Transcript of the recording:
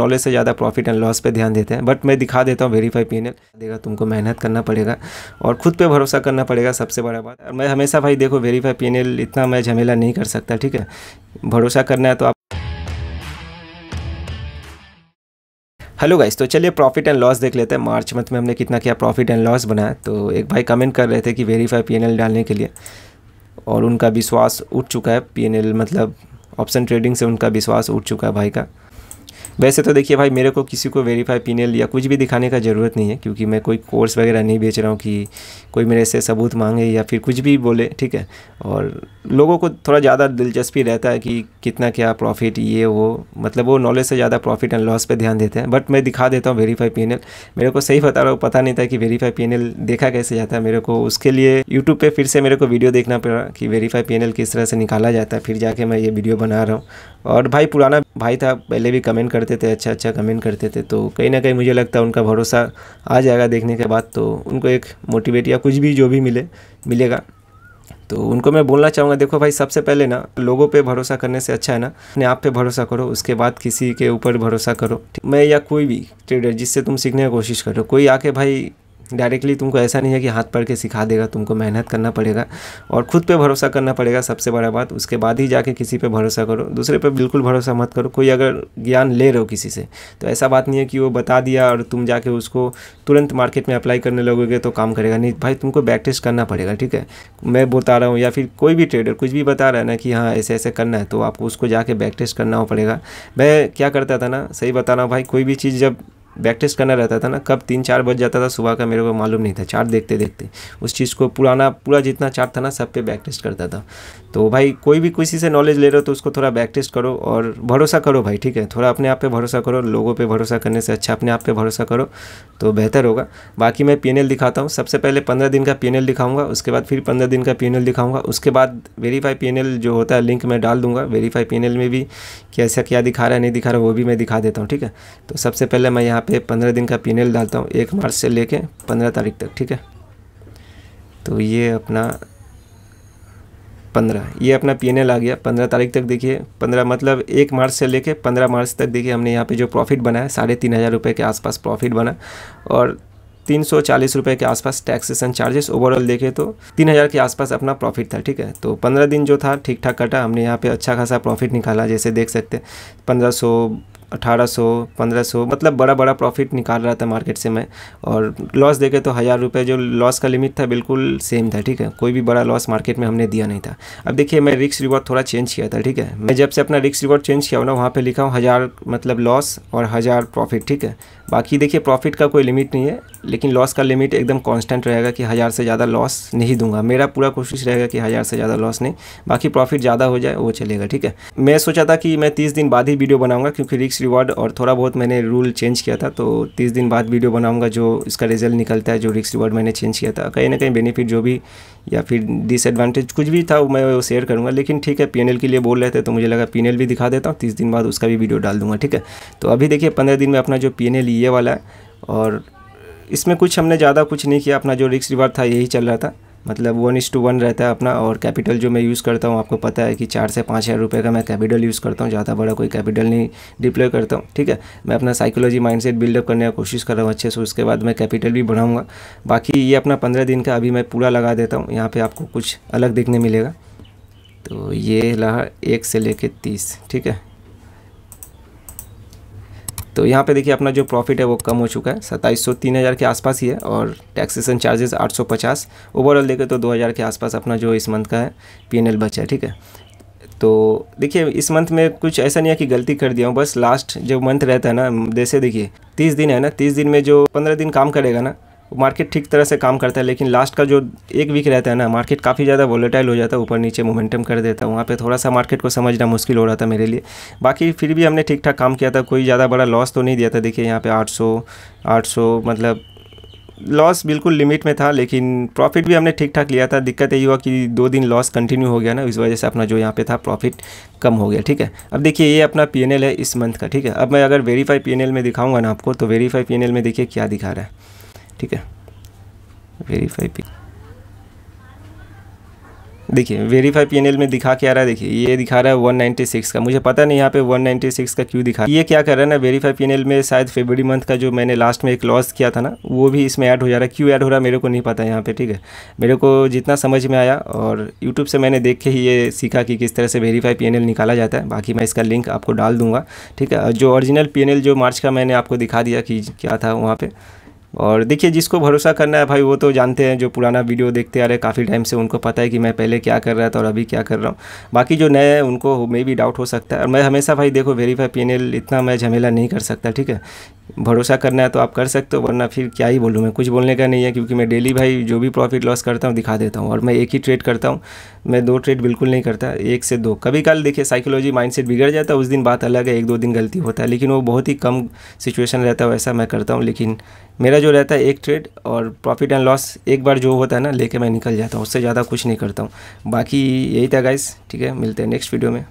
knowledge से ज़्यादा profit and loss पे ध्यान देते हैं बट मैं दिखा देता हूँ वेरीफाई पी देगा तुमको मेहनत करना पड़ेगा और खुद पे भरोसा करना पड़ेगा सबसे बड़ा बात और मैं हमेशा भाई देखो वेरीफाई पी इतना मैं झमेला नहीं कर सकता ठीक है भरोसा करना है तो आप हेलो गाइस तो चलिए प्रॉफिट एंड लॉस देख लेते हैं मार्च मंथ में हमने कितना किया प्रॉफिट एंड लॉस बनाया तो एक भाई कमेंट कर रहे थे कि वेरीफाई पी डालने के लिए और उनका विश्वास उठ चुका है पी मतलब ऑप्शन ट्रेडिंग से उनका विश्वास उठ चुका है भाई का वैसे तो देखिए भाई मेरे को किसी को वेरीफाई पीनल या कुछ भी दिखाने का ज़रूरत नहीं है क्योंकि मैं कोई कोर्स वगैरह नहीं बेच रहा हूँ कि कोई मेरे से सबूत मांगे या फिर कुछ भी बोले ठीक है और लोगों को थोड़ा ज़्यादा दिलचस्पी रहता है कि कितना क्या प्रॉफिट ये वो मतलब वो नॉलेज से ज़्यादा प्रॉफिट एंड लॉस पर ध्यान देते हैं बट मैं दिखा देता हूँ वेरीफाई पी मेरे को सही बता रहा हूँ पता नहीं था कि वेरीफाई पी देखा कैसे जाता है मेरे को उसके लिए यूट्यूब पर फिर से मेरे को वीडियो देखना पड़ा कि वेरीफाई पी किस तरह से निकाला जाता है फिर जाके मैं ये वीडियो बना रहा हूँ और भाई पुराना भाई था पहले भी कमेंट करते थे अच्छा अच्छा कमेंट करते थे तो कहीं ना कहीं मुझे लगता है उनका भरोसा आ जाएगा देखने के बाद तो उनको एक मोटिवेट या कुछ भी जो भी मिले मिलेगा तो उनको मैं बोलना चाहूँगा देखो भाई सबसे पहले ना लोगों पे भरोसा करने से अच्छा है ना अपने आप पे भरोसा करो उसके बाद किसी के ऊपर भरोसा करो मैं या कोई भी ट्रेडर जिससे तुम सीखने की कोशिश करो कोई आके भाई डायरेक्टली तुमको ऐसा नहीं है कि हाथ पढ़ के सिखा देगा तुमको मेहनत करना पड़ेगा और ख़ुद पे भरोसा करना पड़ेगा सबसे बड़ा बात उसके बाद ही जाके किसी पे भरोसा करो दूसरे पे बिल्कुल भरोसा मत करो कोई अगर ज्ञान ले रहे हो किसी से तो ऐसा बात नहीं है कि वो बता दिया और तुम जाके उसको तुरंत मार्केट में अप्लाई करने लगोगे तो काम करेगा नहीं भाई तुमको बैक टेस्ट करना पड़ेगा ठीक है मैं बता रहा हूँ या फिर कोई भी ट्रेडर कुछ भी बता रहा है ना कि हाँ ऐसे ऐसे करना है तो आपको उसको जाके बैक टेस्ट करना पड़ेगा मैं क्या करता था ना सही बता रहा हूँ भाई कोई भी चीज़ जब बैक टेस्ट करना रहता था ना कब तीन चार बज जाता था सुबह का मेरे को मालूम नहीं था चार्ट देखते देखते उस चीज़ को पुराना पूरा जितना चार्ट था ना सब पे बैक टेस्ट करता था तो भाई कोई भी किसी से नॉलेज ले रहे हो तो उसको थोड़ा बैक टेस्ट करो और भरोसा करो भाई ठीक है थोड़ा अपने आप पे भरोसा करो लोगों पे भरोसा करने से अच्छा अपने आप पे भरोसा करो तो बेहतर होगा बाकी मैं पी दिखाता हूँ सबसे पहले पंद्रह दिन का पी दिखाऊंगा उसके बाद फिर पंद्रह दिन का पी दिखाऊंगा उसके बाद वेरीफाई पी जो होता है लिंक मैं डाल दूंगा वेरीफाई पी में भी कैसा क्या दिखा रहा है नहीं दिखा रहा वो भी मैं दिखा देता हूँ ठीक है तो सबसे पहले मैं यहाँ पे पंद्रह दिन का पी डालता हूँ एक मार्च से लेके पंद्रह तारीख तक ठीक है तो ये अपना पंद्रह ये अपना पी आ गया पंद्रह तारीख तक देखिए पंद्रह मतलब एक मार्च से लेके पंद्रह मार्च तक देखिए हमने यहाँ पे जो प्रॉफिट बनाया साढ़े तीन हज़ार रुपये के आसपास प्रॉफिट बना और तीन सौ चालीस रुपये के आसपास टैक्सेशन चार्जेस ओवरऑल देखे तो तीन हज़ार के आसपास अपना प्रॉफिट था ठीक है तो पंद्रह दिन जो था ठीक ठाक कटा हमने यहाँ पे अच्छा खासा प्रॉफिट निकाला जैसे देख सकते हैं पंद्रह सौ अठारह सौ पंद्रह सौ मतलब बड़ा बड़ा प्रॉफिट निकाल रहा था मार्केट से मैं और लॉस देखे तो हज़ार रुपये जो लॉस का लिमिट था बिल्कुल सेम था ठीक है कोई भी बड़ा लॉस मार्केट में हमने दिया नहीं था अब देखिए मैं रिक्स रिवॉर्ड थोड़ा चेंज किया था ठीक है मैं जब से अपना रिक्स रिवॉर्ड चेंज किया हूँ ना वहाँ पर लिखा हूँ हज़ार मतलब लॉस और हज़ार प्रॉफिट ठीक है बाकी देखिए प्रॉफिट का कोई लिमिट नहीं है लेकिन लॉस का लिमिट एकदम कांस्टेंट रहेगा कि हज़ार से ज़्यादा लॉस नहीं दूंगा मेरा पूरा कोशिश रहेगा कि हज़ार से ज़्यादा लॉस नहीं बाकी प्रॉफिट ज़्यादा हो जाए वो चलेगा ठीक है मैं सोचा था कि मैं तीस दिन बाद ही वीडियो बनाऊंगा क्योंकि रिक्स रिवॉर्ड और थोड़ा बहुत मैंने रूल चेंज किया था तो तीस दिन बाद वीडियो बनाऊँगा जो इसका रिजल्ट निकलता है जो रिक्स रिवॉर्ड मैंने चेंज किया था कहीं ना कहीं बेनिफिट जो भी या फिर डिसएडवांटेज कुछ भी था मैं वो शेयर करूँगा लेकिन ठीक है पी के लिए बोल रहे थे तो मुझे लगा पी भी दिखा देता हूँ तीस दिन बाद उसका भी वीडियो डाल दूँगा ठीक है तो अभी देखिए पंद्रह दिन में अपना जो पी अभी ये वाला है और इसमें कुछ हमने ज़्यादा कुछ नहीं किया अपना जो रिक्स रिवार्ड था यही चल रहा था मतलब वन इस टू वन रहता है अपना और कैपिटल जो मैं यूज़ करता हूँ आपको पता है कि चार से पाँच हज़ार रुपये का मैं कैपिटल यूज़ करता हूँ ज़्यादा बड़ा कोई कैपिटल नहीं डिप्लॉय करता हूँ ठीक है मैं अपना साइकोलॉजी माइंडसेट बिल्डअप करने की कोशिश कर रहा हूँ अच्छे से उसके बाद मैं कैपिटल भी बढ़ाऊँगा बाकी ये अपना पंद्रह दिन का अभी मैं पूरा लगा देता हूँ यहाँ पर आपको कुछ अलग देखने मिलेगा तो ये रहा एक से ले तीस ठीक है तो यहाँ पे देखिए अपना जो प्रॉफिट है वो कम हो चुका है सत्ताईस सौ तीन हज़ार के आसपास ही है और टैक्सेसन चार्जेस आठ सौ पचास ओवरऑल देखें तो दो हज़ार के आसपास अपना जो इस मंथ का है पी एन एल बचा है ठीक है तो देखिए इस मंथ में कुछ ऐसा नहीं है कि गलती कर दिया हूँ बस लास्ट जो मंथ रहता है ना जैसे देखिए तीस दिन है ना तीस दिन में जो पंद्रह दिन काम करेगा ना मार्केट ठीक तरह से काम करता है लेकिन लास्ट का जो एक वीक रहता है ना मार्केट काफ़ी ज़्यादा वोलेटाइल हो जाता है ऊपर नीचे मोमेंटम कर देता है वहाँ पर थोड़ा सा मार्केट को समझना मुश्किल हो रहा था मेरे लिए बाकी फिर भी हमने ठीक ठाक काम किया था कोई ज़्यादा बड़ा लॉस तो नहीं दिया था देखिए यहाँ पर आठ सौ मतलब लॉस बिल्कुल लिमिट में था लेकिन प्रॉफिट भी हमने ठीक ठाक लिया था दिक्कत यही हुआ कि दो दिन लॉस कंटिन्यू हो गया ना इस वजह से अपना जो यहाँ पे था प्रॉफिट कम हो गया ठीक है अब देखिए ये अपना पी है इस मंथ का ठीक है अब मैं अगर वेरीफाई पी में दिखाऊंगा ना आपको तो वेरीफाई पी में देखिए क्या दिखा रहा है ठीक है वेरीफाई पी देखिए वेरीफाई पी में दिखा क्या रहा है देखिए ये दिखा रहा है 196 का मुझे पता नहीं यहाँ पे 196 का क्यों दिखा ये क्या कर रहा है ना वेरीफाई पी में शायद फेबरी मंथ का जो मैंने लास्ट में एक लॉस किया था ना वो भी इसमें ऐड हो जा रहा है क्यों ऐड हो रहा है मेरे को नहीं पता यहाँ पे ठीक है मेरे को जितना समझ में आया और यूट्यूब से मैंने देख के ही ये सीखा कि किस तरह से वेरीफाई पी निकाला जाता है बाकी मैं इसका लिंक आपको डाल दूंगा ठीक है जो ऑरिजिनल पी जो मार्च का मैंने आपको दिखा दिया कि क्या था वहाँ पर और देखिए जिसको भरोसा करना है भाई वो तो जानते हैं जो पुराना वीडियो देखते आ रहे काफ़ी टाइम से उनको पता है कि मैं पहले क्या कर रहा था और अभी क्या कर रहा हूँ बाकी जो नए हैं उनको मे भी डाउट हो सकता है और मैं हमेशा भाई देखो वेरीफाई पी इतना मैं झमेला नहीं कर सकता ठीक है भरोसा करना है तो आप कर सकते हो वरना फिर क्या ही बोलूँ मैं कुछ बोलने का नहीं है क्योंकि मैं डेली भाई जो भी प्रॉफिट लॉस करता हूँ दिखा देता हूँ और मैं एक ही ट्रेड करता हूँ मैं दो ट्रेड बिल्कुल नहीं करता एक से दो कभी कल देखिए साइकोलॉजी माइंडसेट बिगड़ जाता है उस दिन बात अलग है एक दो दिन गलती होता है लेकिन वो बहुत ही कम सिचुएशन रहता है वैसा मैं करता हूँ लेकिन मेरा जो रहता है एक ट्रेड और प्रॉफिट एंड लॉस एक बार जो होता है ना लेके मैं निकल जाता हूँ उससे ज़्यादा कुछ नहीं करता हूँ बाकी यही था गाइस ठीक है मिलते हैं नेक्स्ट वीडियो में